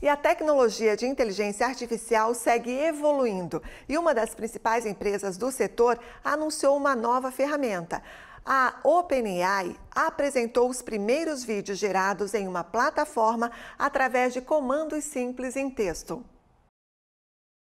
E a tecnologia de inteligência artificial segue evoluindo e uma das principais empresas do setor anunciou uma nova ferramenta. A OpenAI apresentou os primeiros vídeos gerados em uma plataforma através de comandos simples em texto.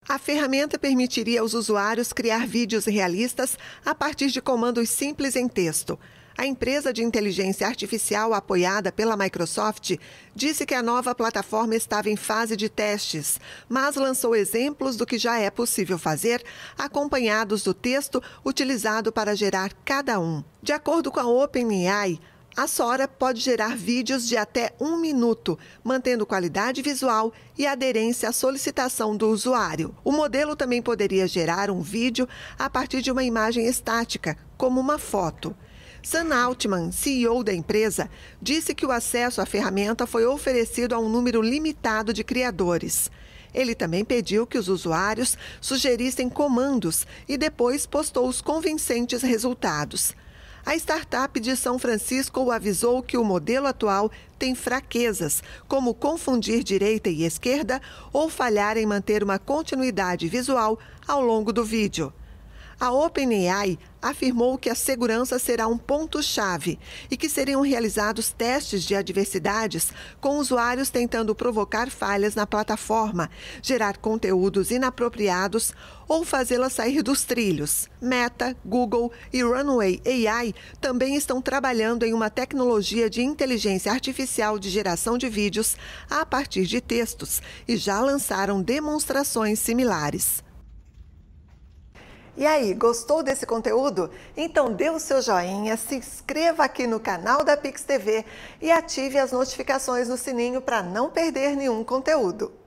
A ferramenta permitiria aos usuários criar vídeos realistas a partir de comandos simples em texto. A empresa de inteligência artificial apoiada pela Microsoft disse que a nova plataforma estava em fase de testes, mas lançou exemplos do que já é possível fazer, acompanhados do texto utilizado para gerar cada um. De acordo com a OpenAI, a Sora pode gerar vídeos de até um minuto, mantendo qualidade visual e aderência à solicitação do usuário. O modelo também poderia gerar um vídeo a partir de uma imagem estática, como uma foto. Sam Altman, CEO da empresa, disse que o acesso à ferramenta foi oferecido a um número limitado de criadores. Ele também pediu que os usuários sugerissem comandos e depois postou os convincentes resultados. A startup de São Francisco avisou que o modelo atual tem fraquezas, como confundir direita e esquerda ou falhar em manter uma continuidade visual ao longo do vídeo. A OpenAI afirmou que a segurança será um ponto-chave e que seriam realizados testes de adversidades com usuários tentando provocar falhas na plataforma, gerar conteúdos inapropriados ou fazê-la sair dos trilhos. Meta, Google e Runway AI também estão trabalhando em uma tecnologia de inteligência artificial de geração de vídeos a partir de textos e já lançaram demonstrações similares. E aí, gostou desse conteúdo? Então dê o seu joinha, se inscreva aqui no canal da Pix TV e ative as notificações no sininho para não perder nenhum conteúdo.